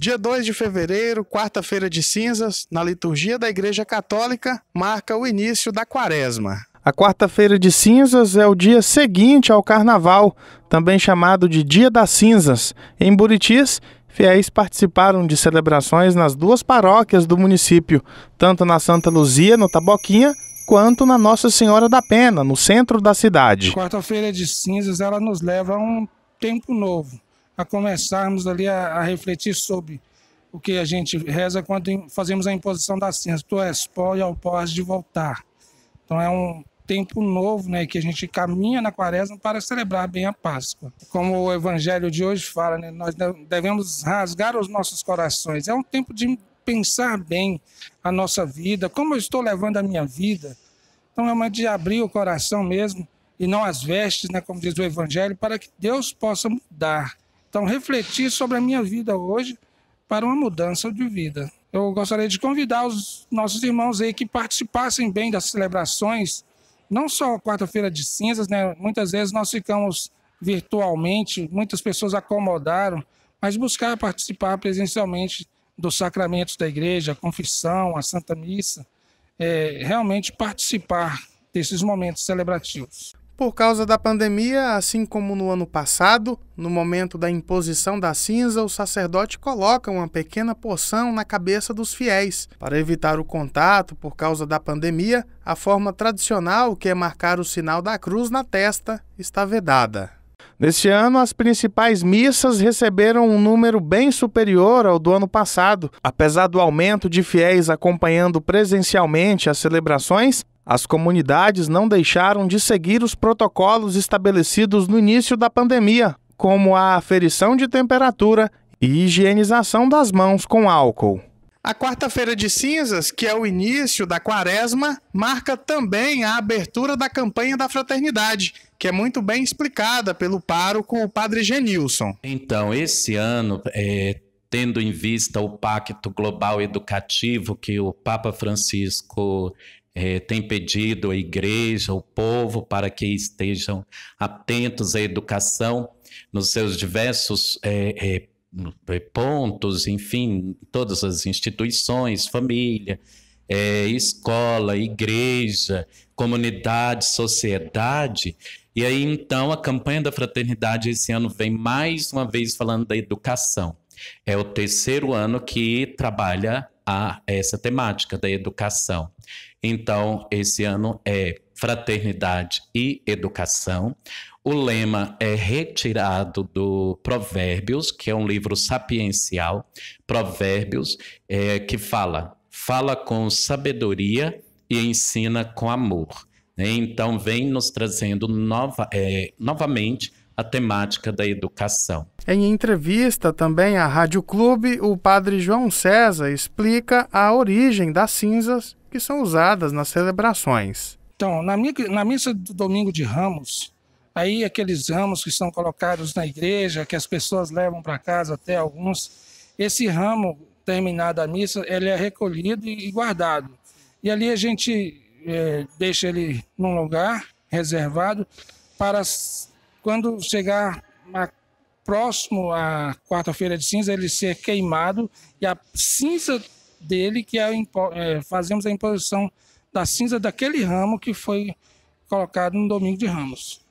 Dia 2 de fevereiro, quarta-feira de cinzas, na liturgia da Igreja Católica, marca o início da Quaresma. A quarta-feira de cinzas é o dia seguinte ao Carnaval, também chamado de Dia das Cinzas. Em Buritis, fiéis participaram de celebrações nas duas paróquias do município, tanto na Santa Luzia, no Taboquinha, quanto na Nossa Senhora da Pena, no centro da cidade. Quarta-feira de cinzas ela nos leva a um tempo novo a começarmos ali a, a refletir sobre o que a gente reza quando fazemos a imposição da ciência. Tu és pó e ao pó has de voltar. Então é um tempo novo, né, que a gente caminha na quaresma para celebrar bem a Páscoa. Como o evangelho de hoje fala, né, nós devemos rasgar os nossos corações. É um tempo de pensar bem a nossa vida, como eu estou levando a minha vida. Então é uma de abrir o coração mesmo e não as vestes, né, como diz o evangelho, para que Deus possa mudar então, refletir sobre a minha vida hoje para uma mudança de vida. Eu gostaria de convidar os nossos irmãos aí que participassem bem das celebrações, não só quarta-feira de cinzas, né? Muitas vezes nós ficamos virtualmente, muitas pessoas acomodaram, mas buscar participar presencialmente dos sacramentos da igreja, a confissão, a Santa Missa, é, realmente participar desses momentos celebrativos. Por causa da pandemia, assim como no ano passado, no momento da imposição da cinza, o sacerdote coloca uma pequena porção na cabeça dos fiéis. Para evitar o contato por causa da pandemia, a forma tradicional, que é marcar o sinal da cruz na testa, está vedada. Neste ano, as principais missas receberam um número bem superior ao do ano passado. Apesar do aumento de fiéis acompanhando presencialmente as celebrações, as comunidades não deixaram de seguir os protocolos estabelecidos no início da pandemia, como a aferição de temperatura e higienização das mãos com álcool. A quarta-feira de cinzas, que é o início da quaresma, marca também a abertura da campanha da fraternidade, que é muito bem explicada pelo pároco, o padre Genilson. Então, esse ano, é, tendo em vista o Pacto Global Educativo que o Papa Francisco é, tem pedido a igreja, o povo, para que estejam atentos à educação nos seus diversos é, é, é pontos, enfim, todas as instituições, família, é, escola, igreja, comunidade, sociedade. E aí, então, a campanha da fraternidade esse ano vem mais uma vez falando da educação. É o terceiro ano que trabalha a essa temática da educação. Então, esse ano é Fraternidade e Educação. O lema é retirado do Provérbios, que é um livro sapiencial, Provérbios, é, que fala: fala com sabedoria e ensina com amor. Né? Então, vem nos trazendo nova, é, novamente a temática da educação. Em entrevista também à Rádio Clube, o padre João César explica a origem das cinzas que são usadas nas celebrações. Então, na, na missa do domingo de Ramos, aí aqueles ramos que são colocados na igreja, que as pessoas levam para casa, até alguns, esse ramo terminada a missa, ele é recolhido e guardado. E ali a gente é, deixa ele num lugar reservado para quando chegar a próximo à quarta-feira de cinza, ele ser queimado e a cinza dele, que é, é, fazemos a imposição da cinza daquele ramo que foi colocado no domingo de ramos.